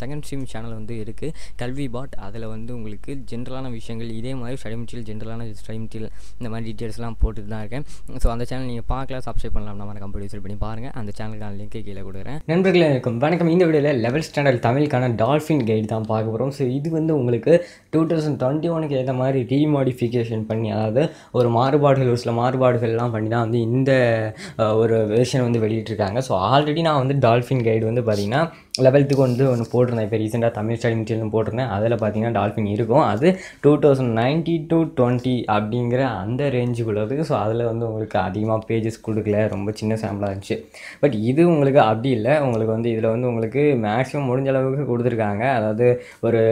second stream channel வந்து இருக்குது கல்வி பாட் அதில் வந்து உங்களுக்கு ஜென்ரலான விஷயங்கள் இதே மாதிரி ஸ்டடி மெட்டீரியல் ஜென்ரலான ஸ்டடி மெட்டீரியல் இந்த மாதிரி டீட்டெயில்ஸ்லாம் போட்டுட்டு தான் இருக்கேன் ஸோ அந்த சேனல் நீங்கள் பார்க்கலாம் சப்ஸ்கிரைப் பண்ணலாம் நம்ம கம்ப்யூட்டர் யூஸ் பண்ணி பாருங்கள் அந்த சேனலுக்கான லிங்க்கை கீழே கொடுக்குறேன் நண்பர்களே இருக்கும் வணக்கம் இந்த வீடியோவில் லெவல் ஸ்டாண்டர்ட் தமிழுக்கான டால்ஃபின் கைடு தான் பார்க்க போகிறோம் ஸோ இது வந்து உங்களுக்கு டூ தௌசண்ட் டுவெண்ட்டி ஒனுக்கு ஏற்ற மாதிரி ரீமாடிஃபிகேஷன் பண்ணி அதாவது ஒரு மாறுபாடுகள் ஒரு சில மாறுபாடுகள்லாம் பண்ணி தான் வந்து இந்த ஒரு வெர்ஷன் வந்து வெளியிட்டிருக்காங்க ஸோ ஆல்ரெடி நான் வந்து டால்ஃபின் கைடு வந்து பார்த்தீங்கன்னா லெவல்த்துக்கு வந்து ஒன்று போட்டிருந்தேன் இப்போ ரீசெண்டாக தமிழ் ஸ்டடி மெட்டீரியல் போட்டிருந்தேன் அதில் பார்த்தீங்கன்னா டால்ஃபின் இருக்கும் அது two thousand ninety to twenty அப்படிங்கிற அந்த ரேஞ்சுக்குள்ளது ஸோ அதில் வந்து உங்களுக்கு அதிகமாக பேஜஸ் கொடுக்கல ரொம்ப சின்ன சாம்பிளாக இருந்துச்சு பட் இது உங்களுக்கு அப்படி இல்லை உங்களுக்கு வந்து இதில் வந்து உங்களுக்கு மேக்ஸிமம் முடிஞ்ச அளவுக்கு கொடுத்துருக்காங்க அதாவது ஒரு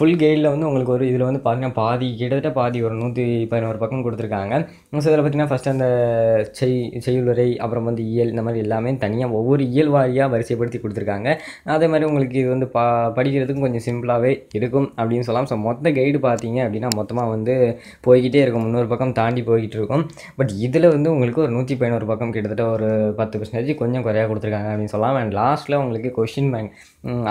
ஃபுல் கைடில் வந்து உங்களுக்கு ஒரு இதில் வந்து பார்த்தீங்கன்னா பாதி கிட்டத்தட்ட பாதி ஒரு நூற்றி பதினோரு பக்கம் கொடுத்துருக்காங்க ஸோ இதில் பார்த்தீங்கன்னா ஃபஸ்ட்டு அந்த செய் செய்யுறை அப்புறம் வந்து இயல் இந்த மாதிரி எல்லாமே தனியாக ஒவ்வொரு இயல் வாரியாக வரிசைப்படுத்தி கொடுத்துருக்காங்க அதே மாதிரி உங்களுக்கு உங்களுக்கு இது வந்து பா படிக்கிறதுக்கும் கொஞ்சம் சிம்பிளாகவே இருக்கும் அப்படின்னு சொல்லலாம் ஸோ மொத்த கைடு பார்த்தீங்க அப்படின்னா மொத்தமாக வந்து போய்கிட்டே இருக்கும் முந்நூறு பக்கம் தாண்டி போய்கிட்டு இருக்கும் பட் இதில் வந்து உங்களுக்கு ஒரு நூற்றி பதினோரு பக்கம் கிட்டத்தட்ட ஒரு பத்து பர்சன்டேஜ் கொஞ்சம் குறையாக கொடுத்துருக்காங்க அப்படின்னு சொல்லலாம் அண்ட் லாஸ்ட்டில் உங்களுக்கு கொஷின் பேங்க்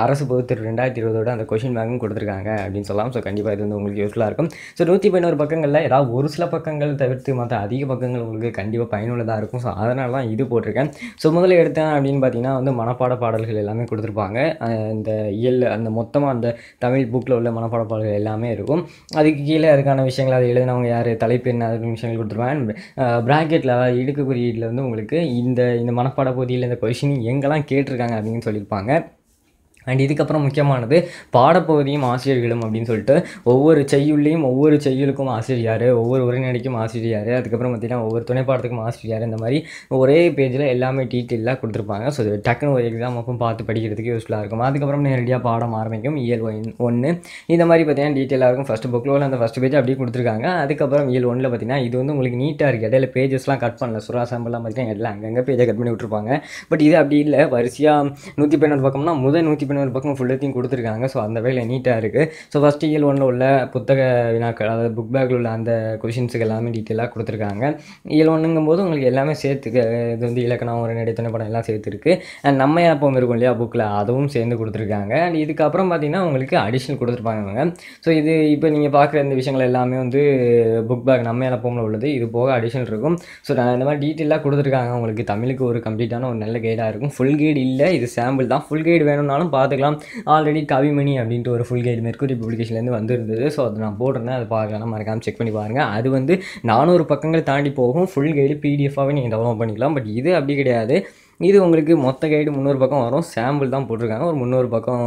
அரசு பொது ரெண்டாயிரத்தி இருபதோட அந்த கொஷின் பேங்கும் கொடுத்துருக்காங்க அப்படின்னு சொல்லலாம் ஸோ கண்டிப்பாக இது வந்து உங்களுக்கு யூஸ்ஃபுல்லாக இருக்கும் ஸோ நூற்றி பதினோரு பக்கங்களில் ஏதாவது ஒரு சில பக்கங்கள் தவிர்த்து மற்ற அதிக பக்கங்கள் உங்களுக்கு கண்டிப்பாக பயனுள்ளதாக இருக்கும் ஸோ அதனால தான் இது போட்டிருக்கேன் ஸோ முதல்ல எடுத்தேன் அப்படின்னு பார்த்தீங்கன்னா வந்து மனப்பாட பாடல்கள் எல்லாமே கொடுத்துருப்பாங்க இந்த இயல் அந்த மொத்தமாக அந்த தமிழ் புக்கில் உள்ள மனப்பாடப்பாடுகள் எல்லாமே இருக்கும் அதுக்கு கீழே அதுக்கான விஷயங்கள் அதை எழுதினவங்க யார் தலைப்பு என்ன அதுக்கு விஷயங்கள் கொடுத்துருவாங்க ப்ராக்கெட்டில் அதாவது இடுக்கு குறியீட்டில் வந்து உங்களுக்கு இந்த இந்த மனப்பாட பகுதியில் இந்த கொஷின் எங்கெல்லாம் கேட்டிருக்காங்க அப்படின்னு சொல்லியிருப்பாங்க அண்ட் இதுக்கப்புறம் முக்கியமானது பாடப்பகுதியும் ஆசிரியர்களும் அப்படின்னு சொல்லிட்டு ஒவ்வொரு செய்யுள்ளையும் ஒவ்வொரு செய்யலுக்கும் ஆசிரியர் ஒவ்வொரு உரைநடைக்கும் ஆசிரியர் அதுக்கப்புறம் பார்த்திங்கன்னா ஒவ்வொரு துணைப்பாடத்துக்கும் ஆசிரியர் இந்த மாதிரி ஒரே பேஜில் எல்லாமே டீட்டெயிலாக கொடுத்துருப்பாங்க ஸோ இது டக்குன்னு ஒரு எக்ஸாம் அப்போ பார்த்து படிக்கிறதுக்கு யூஸ்ஃபுல்லாக இருக்கும் அதுக்கப்புறம் நேரடியாக பாடம் ஆரம்பிக்கும் இயல் ஒன் ஒன்று இந்த மாதிரி பார்த்தீங்கன்னா டீட்டெயிலாக இருக்கும் ஃபஸ்ட் புக்கில் உள்ள அந்த ஃபஸ்ட் பேஜ் அப்படியே கொடுத்துருக்காங்க அதுக்கப்புறம் இயல் ஒன்றில் பார்த்திங்கன்னா இது வந்து உங்களுக்கு நீட்டாக இருக்குது இடையில பேஜஸ்லாம் கட் பண்ணல சுறா சாம்பிள்லாம் பார்த்திங்கன்னா எல்லாம் அங்கங்கே பேஜை கட் பண்ணி விட்டுருப்பாங்க பட் இது அப்படி இல்லை வரிசையாக நூற்றி பன்னெண்டு பக்கம்னா முதல் நூற்றி இன்னொரு பக்கம் ஃபுல் எத்தையும் கொடுத்துருக்காங்க ஸோ அந்த வகையில் நீட்டாக இருக்குது ஸோ ஃபஸ்ட் இயல் ஒன்றில் உள்ள புத்தக வினாக்கள் அதாவது புக் பேக்கில் உள்ள அந்த கொஷின்ஸுக்கு எல்லாமே டீட்டெயிலாக கொடுத்துருக்காங்க இயல் ஒன்றுங்கும் போது உங்களுக்கு எல்லாமே சேர்த்து இது வந்து இலக்கணம் ஒரு நடித்தன படம் எல்லாம் சேர்த்துருக்கு அண்ட் நம்ம ஏப்பம் இருக்கும் இல்லையா புக்கில் அதுவும் சேர்ந்து கொடுத்துருக்காங்க அண்ட் இதுக்கப்புறம் பார்த்திங்கன்னா உங்களுக்கு அடிஷ்னல் கொடுத்துருப்பாங்க ஸோ இது இப்போ நீங்கள் பார்க்குற இந்த விஷயங்கள் எல்லாமே வந்து புக் பேக் நம்ம ஏப்பமில் உள்ளது இது போக அடிஷனல் இருக்கும் ஸோ நான் இந்த மாதிரி டீட்டெயிலாக கொடுத்துருக்காங்க உங்களுக்கு தமிழுக்கு ஒரு கம்ப்ளீட்டான ஒரு நல்ல கைடாக இருக்கும் ஃபுல் கைடு இல்லை இது சாம்பிள் தான் ஃபுல் கைடு வேணும்னாலும் பார்த்து பார்த்துக்கலாம் ஆல்ரெடி கவிமணி அப்படின்ட்டு ஒரு ஃபுல் கைடு மெர்குரி பப்ளிகேஷன்லேருந்து வந்திருந்தது ஸோ அதை நான் போட்டிருந்தேன் அதை பார்க்கலாம் மறக்காமல் செக் பண்ணி பாருங்கள் அது வந்து நானூறு பக்கங்கள் தாண்டி போகும் ஃபுல் கைடு பிடிஎஃபாகவே நீங்கள் டவுன்லோட் பண்ணிக்கலாம் பட் இது அப்படி கிடையாது இது உங்களுக்கு மொத்த கைடு முந்நூறு பக்கம் வரும் சாம்பிள் தான் போட்டிருக்காங்க ஒரு முந்நூறு பக்கம்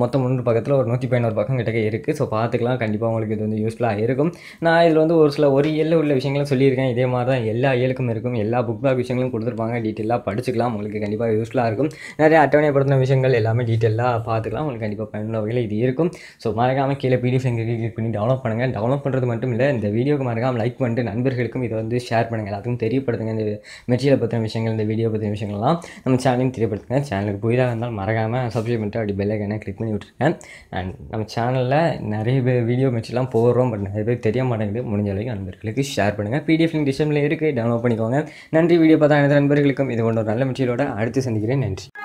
மொத்தம் முந்நூறு பக்கத்தில் ஒரு நூற்றி பதினோரு பக்கம் கிட்டக்க இருக்குது ஸோ பார்த்துக்கலாம் கண்டிப்பாக உங்களுக்கு இது வந்து யூஸ்ஃபுல்லாக இருக்கும் நான் இதில் வந்து ஒரு சில ஒரு இயலில் உள்ள விஷயங்களும் சொல்லியிருக்கேன் இதே மாதிரி தான் எல்லா இயலுக்கும் இருக்கும் எல்லா புக் பேக் விஷயங்களும் கொடுத்துருப்பாங்க டீட்டெயிலாக படிச்சுக்கலாம் உங்களுக்கு கண்டிப்பாக யூஸ்ஃபுல்லாக இருக்கும் நிறைய அட்டவணைப்படுத்தின விஷயங்கள் எல்லாமே டீட்டெயிலாக பார்த்துக்கலாம் உங்களுக்கு கண்டிப்பாக பயனுள்ள வகையில் இது இருக்கும் ஸோ மறக்காமல் கீழே பிடிஎஃப் எங்கே கிளிக் பண்ணி டவுன்லோட் பண்ணுங்கள் டவுன்லோட் பண்ணுறது மட்டும் இல்லை இந்த வீடியோக்கு மறக்காமல் லைக் பண்ணிட்டு நண்பர்களுக்கும் இதை வந்து ஷேர் பண்ணுங்கள் எல்லாத்துக்கும் தெரியப்படுத்துங்க இந்த மெட்டீரியல் பற்றின விஷயங்கள் இந்த வீடியோ பற்றின விஷயங்கள் பண்ணலாம் நம்ம சேனலையும் தெரியப்படுத்துங்க சேனலுக்கு புதிதாக இருந்தால் மறக்காமல் சப்ஸ்கிரைப் பண்ணிட்டு அப்படி பெல்லைக்கானே கிளிக் பண்ணி விட்டுருக்கேன் அண்ட் நம்ம சேனலில் நிறைய பேர் வீடியோ மேட்ச்லாம் போடுறோம் பட் நிறைய பேர் தெரிய மாட்டேங்குது முடிஞ்ச அளவுக்கு நண்பர்களுக்கு ஷேர் பண்ணுங்கள் பிடிஎஃப் லிங்க் டிஸ்கிரிப்ஷனில் இருக்குது டவுன்லோட் பண்ணிக்கோங்க நன்றி வீடியோ பார்த்தா எனது நண்பர்களுக்கும் இது கொண்டு ஒரு நல்ல மெட்டீரியலோட அடுத்து சந்திக்கிறேன் நன்றி